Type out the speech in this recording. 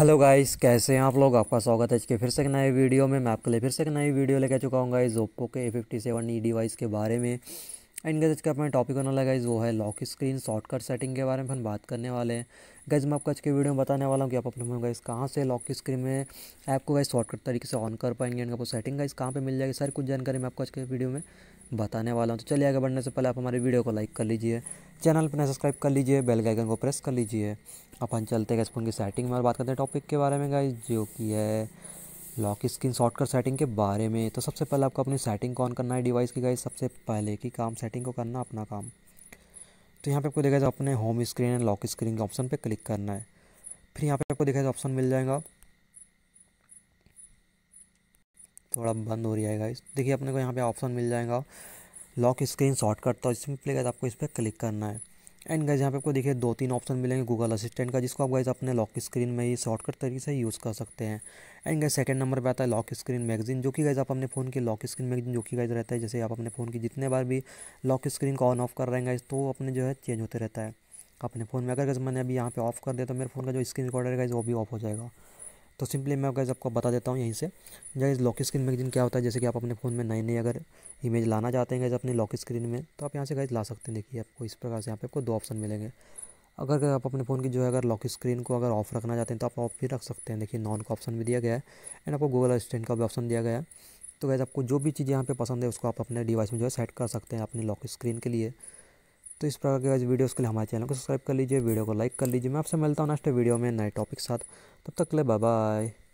hello guys कैसे हैं आप लोग आपका स्वागत है आज के फिर से एक नए वीडियो में मैं आपके लिए फिर से एक नई वीडियो लेकर चुका हूँ गाइस ओप्पो के A fifty seven E device के बारे में एंड गज का अपना टॉपिक होने लगा वो है लॉक स्क्रीन शॉर्टकट सेटिंग के बारे में हम बात करने वाले हैं गज मैं आपको आज के वीडियो में बताने वाला हूँ कि आप अपने मोबाइल गाइस कहाँ से लॉक स्क्रीन में ऐप को गाइस शॉर्टकट तरीके से ऑन कर पाएंगे एंड आपको सेटिंग गाइस कहाँ पर मिल जाएगी सारी कुछ जानकारी मैं आपको आज के वीडियो में बताने वाला हूँ तो चलिए आगे बढ़ने से पहले आप हमारे वीडियो को लाइक कर लीजिए चैनल पर सब्सक्राइब कर लीजिए बेल गाइकन को प्रेस कर लीजिए अपन चलते गए फोन की सेटिंग में और बात करते हैं टॉपिक के बारे में गाइज जो कि है लॉक स्क्रीन शॉर्टकट सेटिंग के बारे में तो सबसे पहले आपको अपनी सेटिंग को ऑन करना है डिवाइस की गाइज सबसे पहले की काम सेटिंग को करना अपना काम तो यहाँ पे आपको देखा जाए अपने home screen and lock screen के ऑप्शन पे क्लिक करना है फिर यहाँ पे आपको देखा जाए ऑप्शन मिल जाएगा थोड़ा बंद हो रहा है गाइज देखिए अपने को यहाँ पे ऑप्शन मिल जाएगा लॉक स्क्रीन शॉर्टकट तो इसमें प्ले आपको इस पर क्लिक करना है एंड गाइज यहाँ पे आपको देखिए दो तीन ऑप्शन मिलेंगे गूगल असिस्टेंट का जिसको आप गाइज अपने लॉक स्क्रीन में ही शॉर्टकट तरीके से यूज़ कर सकते हैं एंड गाइज सेकंड नंबर पे आता है लॉक स्क्रीन मैगजीन जो कि गाइज आप अपने फ़ोन की लॉक स्क्रीन मैगजीन जो कि गाइज रहता है जैसे आप अपने फ़ोन की जितने बार भी लॉक स्क्रीन को ऑन ऑफ कर रहे हैं गाइज तो वो अपने जो है चेंज होते रहता है अपने फ़ोन में अगर गाइज मैंने अभी यहाँ पर ऑफ कर दिया तो मेरे फ़ोन का जो स्क्रीन रिकॉर्डर है गाइज वो भी ऑफ हो जाएगा तो सिंपली मैं गैस आपको बता देता हूँ यहीं से गैस लॉक स्क्रीन मैगजीन क्या होता है जैसे कि आप अपने फ़ोन में नई नई अगर इमेज लाना चाहते हैं गैस अपने लॉक स्क्रीन में तो आप यहाँ से गैस ला सकते हैं देखिए आपको इस प्रकार से यहाँ पे आपको दो ऑप्शन मिलेंगे अगर आप अपने फ़ोन की जो है अगर लॉक स्क्रीन को अगर ऑफ रखना चाहते हैं तो आप ऑफ भी रख सकते हैं देखिए नॉन का ऑप्शन भी दिया गया है एंड आपको गूगल असिस्टेंट का भी ऑप्शन दिया गया है तो गैस आपको जो भी चीज़ यहाँ पर पसंद है उसको आप अपने डिवाइस में जो है सेट कर सकते हैं अपनी लॉक स्क्रीन के लिए तो इस प्रकार के आज वीडियोस के लिए हमारे चैनल को सब्सक्राइब कर लीजिए वीडियो को लाइक कर लीजिए मैं आपसे मिलता हूँ नेक्स्ट वीडियो में नए टॉपिक साथ तब तक ले बाय बाय